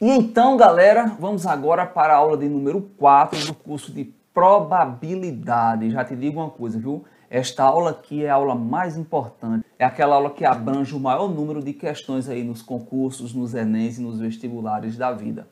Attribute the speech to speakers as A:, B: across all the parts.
A: E então, galera, vamos agora para a aula de número 4 do curso de probabilidade. Já te digo uma coisa, viu? Esta aula aqui é a aula mais importante. É aquela aula que abrange o maior número de questões aí nos concursos, nos Enems e nos vestibulares da vida.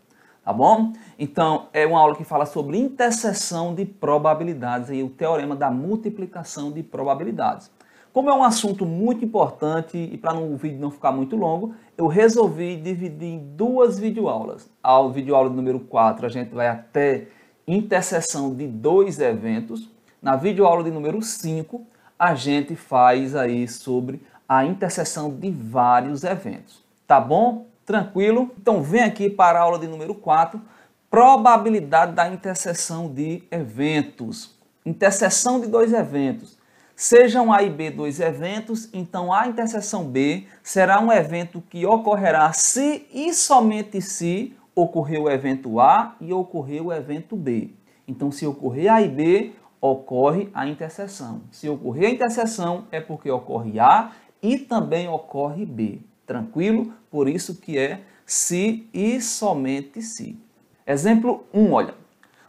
A: Tá bom? Então, é uma aula que fala sobre interseção de probabilidades e o teorema da multiplicação de probabilidades. Como é um assunto muito importante e para o vídeo não ficar muito longo, eu resolvi dividir em duas videoaulas. A videoaula número 4 a gente vai até interseção de dois eventos. Na videoaula de número 5 a gente faz aí sobre a interseção de vários eventos. Tá bom? Tranquilo? Então vem aqui para a aula de número 4, probabilidade da interseção de eventos. Interseção de dois eventos Sejam A e B dois eventos, então a interseção B será um evento que ocorrerá se e somente se ocorreu o evento A e ocorreu o evento B. Então, se ocorrer A e B, ocorre a interseção. Se ocorrer a interseção, é porque ocorre A e também ocorre B. Tranquilo? Por isso que é se e somente se. Exemplo 1, olha.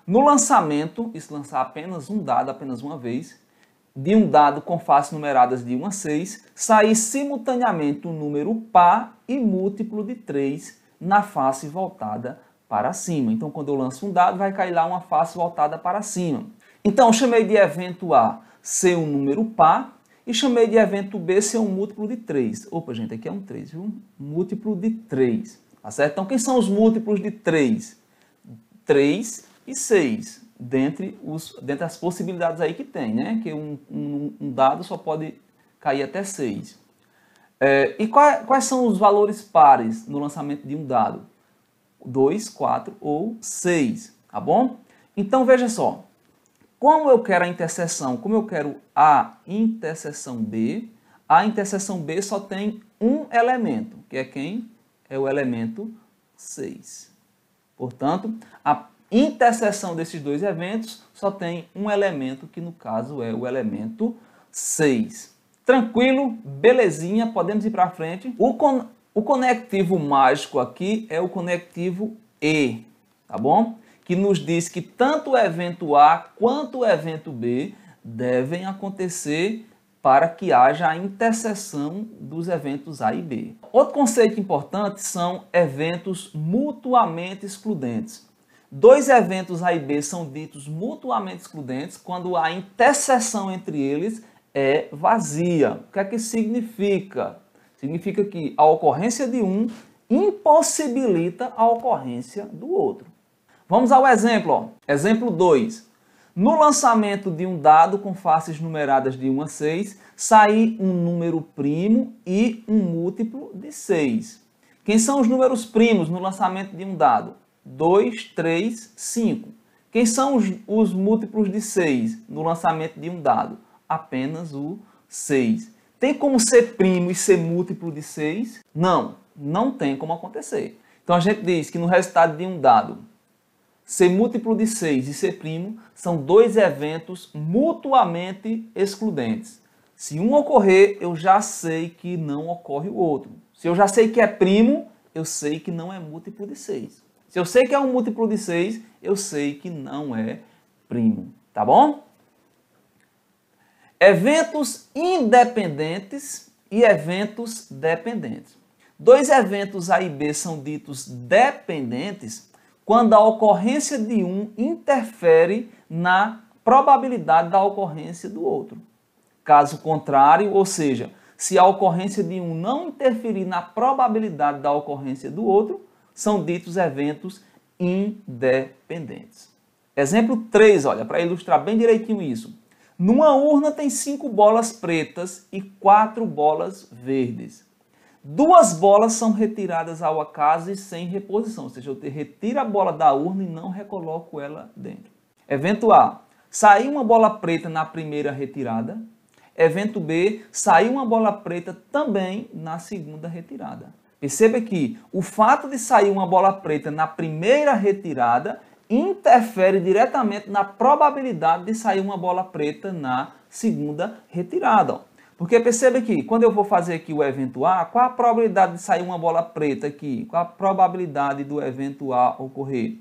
A: No lançamento, isso lançar apenas um dado, apenas uma vez, de um dado com faces numeradas de 1 a 6 sair simultaneamente um número par e múltiplo de 3 na face voltada para cima. Então, quando eu lanço um dado, vai cair lá uma face voltada para cima. Então, eu chamei de evento A ser um número par e chamei de evento B ser um múltiplo de 3. Opa, gente, aqui é um 3, viu? Múltiplo de 3, tá certo? Então, quem são os múltiplos de 3? 3 e 6 dentre, os, dentre as possibilidades aí que tem, né? Que um, um, um dado só pode cair até 6. É, e quais, quais são os valores pares no lançamento de um dado? 2, 4 ou 6, tá bom? Então veja só, como eu quero a interseção, como eu quero A interseção B, a interseção B só tem um elemento, que é quem? É o elemento 6. Portanto, a interseção desses dois eventos só tem um elemento, que no caso é o elemento 6. Tranquilo, belezinha, podemos ir para frente. O, con o conectivo mágico aqui é o conectivo E, tá bom? Que nos diz que tanto o evento A quanto o evento B devem acontecer para que haja a interseção dos eventos A e B. Outro conceito importante são eventos mutuamente excludentes. Dois eventos A e B são ditos mutuamente excludentes quando a interseção entre eles é vazia. O que é que significa? Significa que a ocorrência de um impossibilita a ocorrência do outro. Vamos ao exemplo. Exemplo 2. No lançamento de um dado com faces numeradas de 1 a 6, sair um número primo e um múltiplo de 6. Quem são os números primos no lançamento de um dado? 2, 3, 5. Quem são os, os múltiplos de 6 no lançamento de um dado? Apenas o 6. Tem como ser primo e ser múltiplo de 6? Não, não tem como acontecer. Então a gente diz que no resultado de um dado, ser múltiplo de 6 e ser primo são dois eventos mutuamente excludentes. Se um ocorrer, eu já sei que não ocorre o outro. Se eu já sei que é primo, eu sei que não é múltiplo de 6. Se eu sei que é um múltiplo de 6, eu sei que não é primo, tá bom? Eventos independentes e eventos dependentes. Dois eventos A e B são ditos dependentes quando a ocorrência de um interfere na probabilidade da ocorrência do outro. Caso contrário, ou seja, se a ocorrência de um não interferir na probabilidade da ocorrência do outro, são ditos eventos independentes. Exemplo 3, olha, para ilustrar bem direitinho isso. Numa urna tem cinco bolas pretas e quatro bolas verdes. Duas bolas são retiradas ao acaso e sem reposição, ou seja, eu retiro a bola da urna e não recoloco ela dentro. Evento A: saiu uma bola preta na primeira retirada. Evento B: saiu uma bola preta também na segunda retirada. Perceba que o fato de sair uma bola preta na primeira retirada interfere diretamente na probabilidade de sair uma bola preta na segunda retirada. Porque perceba que quando eu vou fazer aqui o evento A, qual a probabilidade de sair uma bola preta aqui? Qual a probabilidade do evento A ocorrer?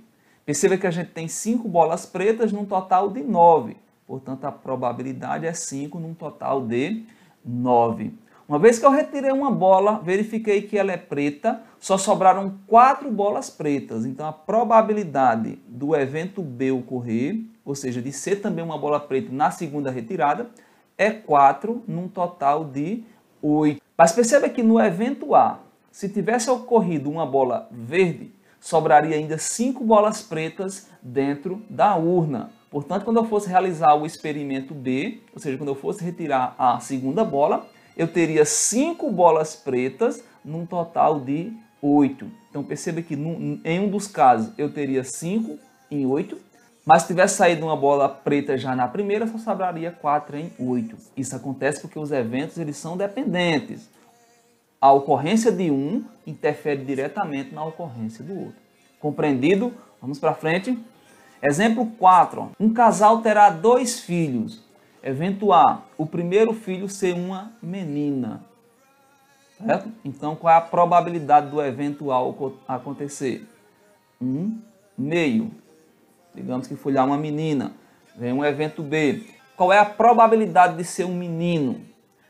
A: Perceba que a gente tem 5 bolas pretas num total de 9. Portanto, a probabilidade é 5 num total de 9. Uma vez que eu retirei uma bola, verifiquei que ela é preta, só sobraram quatro bolas pretas. Então a probabilidade do evento B ocorrer, ou seja, de ser também uma bola preta na segunda retirada, é 4 num total de 8. Mas perceba que no evento A, se tivesse ocorrido uma bola verde, sobraria ainda 5 bolas pretas dentro da urna. Portanto, quando eu fosse realizar o experimento B, ou seja, quando eu fosse retirar a segunda bola, eu teria cinco bolas pretas num total de oito. Então perceba que num, em um dos casos eu teria cinco em oito, mas se tivesse saído uma bola preta já na primeira, só sobraria quatro em oito. Isso acontece porque os eventos eles são dependentes. A ocorrência de um interfere diretamente na ocorrência do outro. Compreendido? Vamos para frente. Exemplo 4. Um casal terá dois filhos. Evento A, o primeiro filho ser uma menina. Certo? Então, qual é a probabilidade do evento A acontecer? Um meio. Digamos que foi lá uma menina. Vem um evento B. Qual é a probabilidade de ser um menino?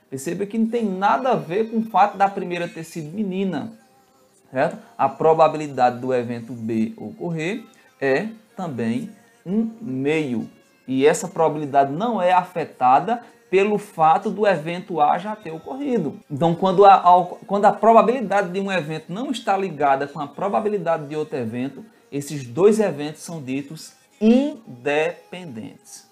A: Perceba que não tem nada a ver com o fato da primeira ter sido menina. Certo? A probabilidade do evento B ocorrer é também um meio. E essa probabilidade não é afetada pelo fato do evento A já ter ocorrido. Então, quando a, a, quando a probabilidade de um evento não está ligada com a probabilidade de outro evento, esses dois eventos são ditos independentes.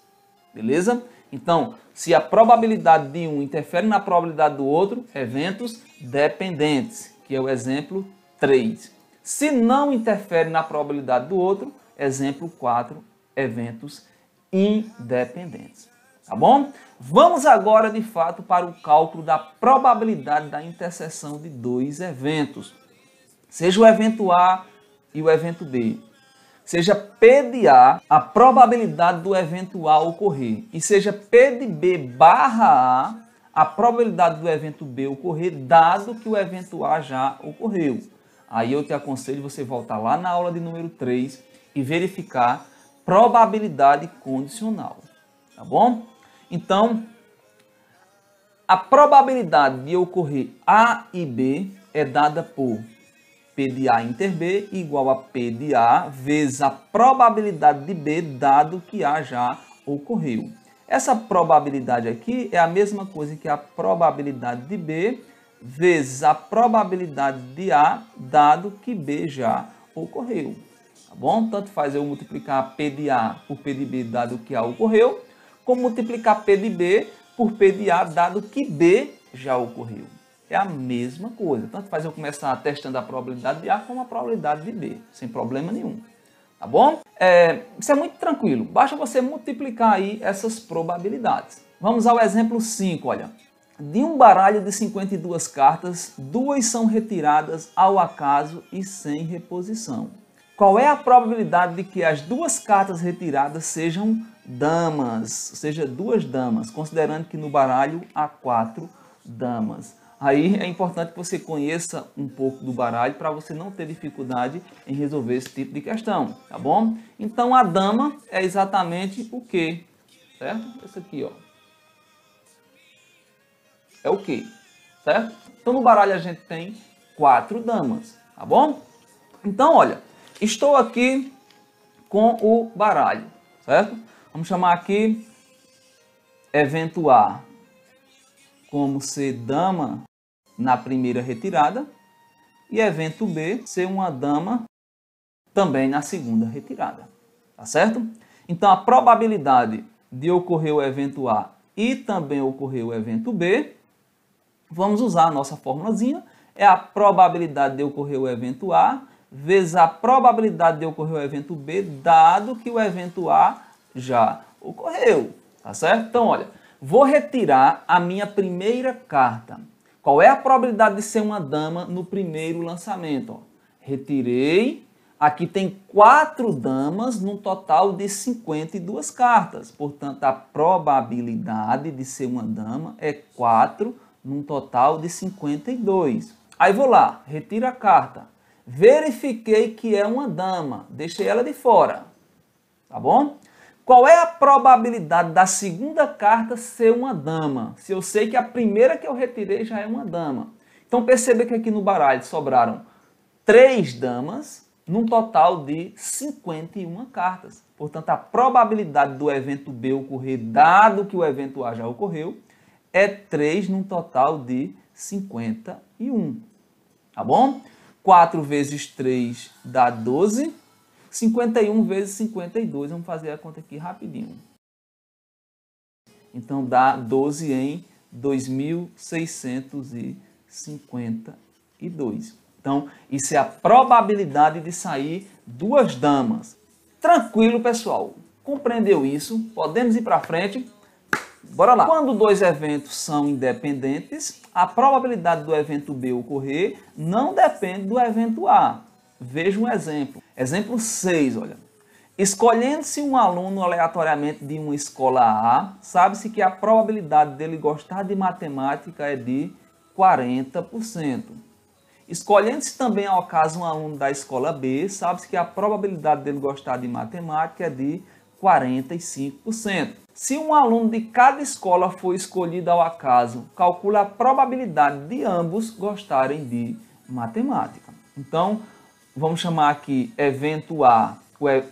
A: Beleza? Então, se a probabilidade de um interfere na probabilidade do outro, eventos dependentes, que é o exemplo 3. Se não interfere na probabilidade do outro, exemplo 4, eventos independentes. Tá bom? Vamos agora de fato para o cálculo da probabilidade da interseção de dois eventos, seja o evento A e o evento B. Seja P de A, a probabilidade do evento A ocorrer, e seja P de B barra A, a probabilidade do evento B ocorrer, dado que o evento A já ocorreu. Aí eu te aconselho você voltar lá na aula de número 3 e verificar probabilidade condicional, tá bom? Então, a probabilidade de ocorrer A e B é dada por P de A inter B igual a P de A vezes a probabilidade de B dado que A já ocorreu. Essa probabilidade aqui é a mesma coisa que a probabilidade de B vezes a probabilidade de A dado que B já ocorreu tá bom? Tanto faz eu multiplicar P de A por P de B dado que A ocorreu, como multiplicar P de B por P de A dado que B já ocorreu. É a mesma coisa. Tanto faz eu começar testando a probabilidade de A como a probabilidade de B, sem problema nenhum. Tá bom? É, isso é muito tranquilo. Basta você multiplicar aí essas probabilidades. Vamos ao exemplo 5, olha. De um baralho de 52 cartas, duas são retiradas ao acaso e sem reposição qual é a probabilidade de que as duas cartas retiradas sejam damas, ou seja, duas damas, considerando que no baralho há quatro damas. Aí é importante que você conheça um pouco do baralho para você não ter dificuldade em resolver esse tipo de questão, tá bom? Então a dama é exatamente o quê? Certo? Esse aqui, ó. É o quê? Certo? Então no baralho a gente tem quatro damas, tá bom? Então, olha, Estou aqui com o baralho, certo? Vamos chamar aqui evento A como ser dama na primeira retirada e evento B ser uma dama também na segunda retirada, tá certo? Então a probabilidade de ocorrer o evento A e também ocorrer o evento B, vamos usar a nossa formulazinha, é a probabilidade de ocorrer o evento A vezes a probabilidade de ocorrer o evento B, dado que o evento A já ocorreu. Tá certo? Então, olha, vou retirar a minha primeira carta. Qual é a probabilidade de ser uma dama no primeiro lançamento? Retirei. Aqui tem quatro damas, num total de 52 cartas. Portanto, a probabilidade de ser uma dama é 4, num total de 52. Aí vou lá, retiro a carta verifiquei que é uma dama, deixei ela de fora. Tá bom? Qual é a probabilidade da segunda carta ser uma dama? Se eu sei que a primeira que eu retirei já é uma dama. Então perceba que aqui no baralho sobraram três damas, num total de 51 cartas. Portanto, a probabilidade do evento B ocorrer, dado que o evento A já ocorreu, é 3 num total de 51. Tá bom? 4 vezes 3 dá 12. 51 vezes 52, vamos fazer a conta aqui rapidinho. Então dá 12 em 2652. Então, isso é a probabilidade de sair duas damas. Tranquilo, pessoal. Compreendeu isso? Podemos ir para frente? Bora lá. Quando dois eventos são independentes, a probabilidade do evento B ocorrer não depende do evento A. Veja um exemplo. Exemplo 6, olha. Escolhendo-se um aluno aleatoriamente de uma escola A, sabe-se que a probabilidade dele gostar de matemática é de 40%. Escolhendo-se também ao caso um aluno da escola B, sabe-se que a probabilidade dele gostar de matemática é de 45%. Se um aluno de cada escola for escolhido ao acaso, calcule a probabilidade de ambos gostarem de matemática. Então, vamos chamar aqui evento A,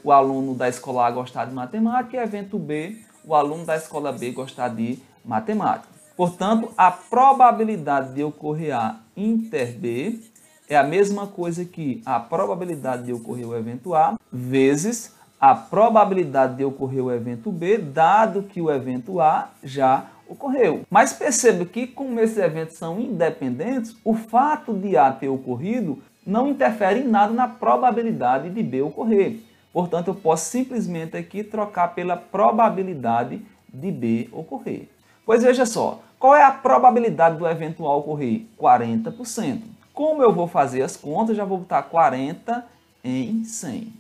A: o, aluno da escola A gostar de matemática, e evento B, o aluno da escola B gostar de matemática. Portanto, a probabilidade de ocorrer A inter B é a mesma coisa que a probabilidade de ocorrer o evento A vezes a probabilidade de ocorrer o evento B, dado que o evento A já ocorreu. Mas perceba que, como esses eventos são independentes, o fato de A ter ocorrido não interfere em nada na probabilidade de B ocorrer. Portanto, eu posso simplesmente aqui trocar pela probabilidade de B ocorrer. Pois veja só, qual é a probabilidade do evento A ocorrer? 40%. Como eu vou fazer as contas, já vou botar 40 em 100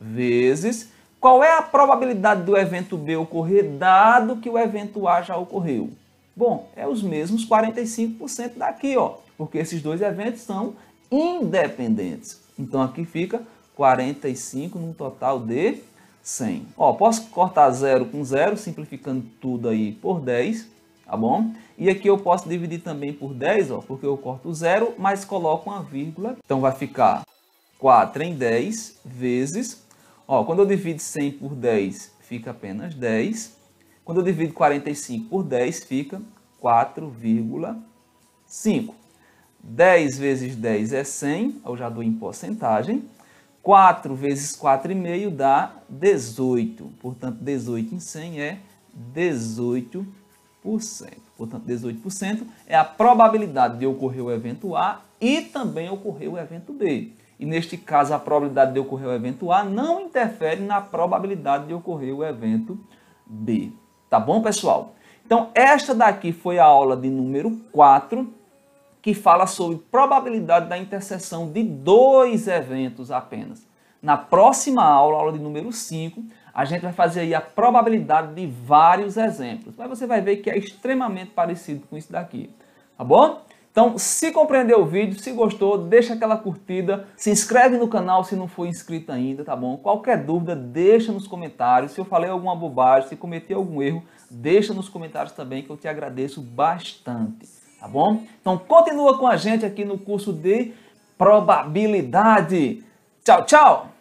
A: vezes qual é a probabilidade do evento B ocorrer, dado que o evento A já ocorreu. Bom, é os mesmos 45% daqui, ó, porque esses dois eventos são independentes. Então aqui fica 45 num total de 100. Ó, posso cortar zero com zero, simplificando tudo aí por 10, tá bom? E aqui eu posso dividir também por 10, ó, porque eu corto zero, mas coloco uma vírgula. Então vai ficar 4 em 10 vezes Ó, quando eu divido 100 por 10, fica apenas 10. Quando eu divido 45 por 10, fica 4,5. 10 vezes 10 é 100, eu já dou em porcentagem. 4 vezes 4,5 dá 18. Portanto, 18 em 100 é 18%. Portanto, 18% é a probabilidade de ocorrer o evento A e também ocorrer o evento B e neste caso a probabilidade de ocorrer o evento A não interfere na probabilidade de ocorrer o evento B. Tá bom, pessoal? Então, esta daqui foi a aula de número 4, que fala sobre probabilidade da interseção de dois eventos apenas. Na próxima aula, aula de número 5, a gente vai fazer aí a probabilidade de vários exemplos. Mas você vai ver que é extremamente parecido com isso daqui. Tá bom? Então, se compreendeu o vídeo, se gostou, deixa aquela curtida, se inscreve no canal se não for inscrito ainda, tá bom? Qualquer dúvida, deixa nos comentários. Se eu falei alguma bobagem, se cometi algum erro, deixa nos comentários também que eu te agradeço bastante, tá bom? Então, continua com a gente aqui no curso de probabilidade. Tchau, tchau!